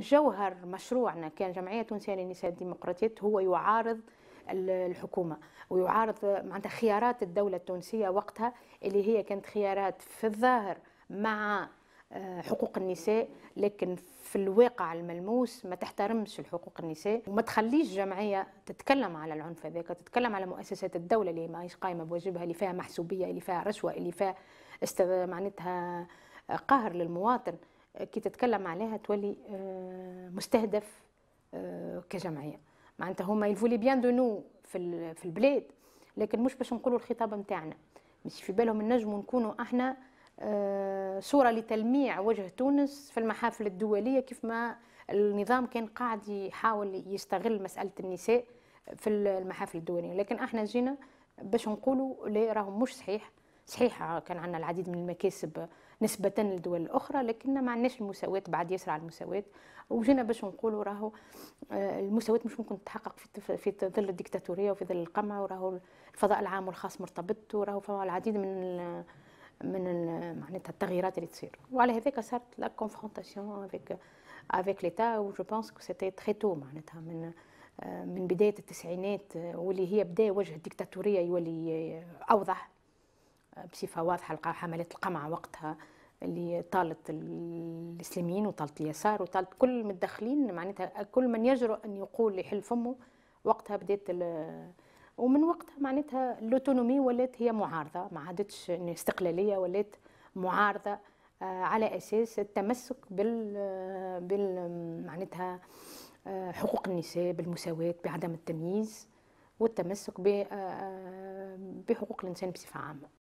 جوهر مشروعنا كان جمعيه تونسية للنساء الديمقراطيات هو يعارض الحكومة ويعارض معناتها خيارات الدولة التونسية وقتها اللي هي كانت خيارات في الظاهر مع آه، حقوق النساء لكن في الواقع الملموس ما تحترمش الحقوق النساء وما تخليش جمعية تتكلم على العنف هذاك تتكلم على مؤسسات الدولة اللي ماهيش قايمة بواجبها اللي فيها محسوبية اللي فيها رشوة اللي فيها معناتها آه، قهر للمواطن كي تتكلم عليها تولي آه، مستهدف آه، كجمعيه معناتها هما يلفولي بيان دو نو في في البلاد لكن مش باش نقولوا الخطاب نتاعنا مش في بالهم نجموا نكونوا احنا آه، صوره لتلميع وجه تونس في المحافل الدوليه كيف ما النظام كان قاعد يحاول يستغل مساله النساء في المحافل الدوليه لكن احنا جينا باش نقولوا لا راهو مش صحيح صحيح آه، كان عندنا العديد من المكاسب نسبة للدول الأخرى لكن ما عندناش المساواة بعد يسرع المساواة وجينا باش نقولوا راهو آه، المساواة مش ممكن تتحقق في في ظل الديكتاتورية وفي ظل القمع وراهو الفضاء العام والخاص مرتبط وراهو فما العديد من من معناتها التغييرات اللي تصير وعلى هذاك صارت لا كونفرونتاسيون افيك افيك ليتا و جو بونس كو سيتي تري تو معناتها من آه، من بداية التسعينات واللي هي بدا وجه الديكتاتورية يولي أوضح بصفه واضحه لقى حملات القمع وقتها اللي طالت الاسلاميين وطالت اليسار وطالت كل متدخلين معناتها كل من يجرؤ ان يقول يحل فمه وقتها بدات ومن وقتها معناتها الاوتونومي ولات هي معارضه ما عادتش استقلاليه ولات معارضه آه، على اساس التمسك بال آه، بال معناتها آه، حقوق النساء بالمساواه بعدم التمييز والتمسك بحقوق الانسان بصفه عامه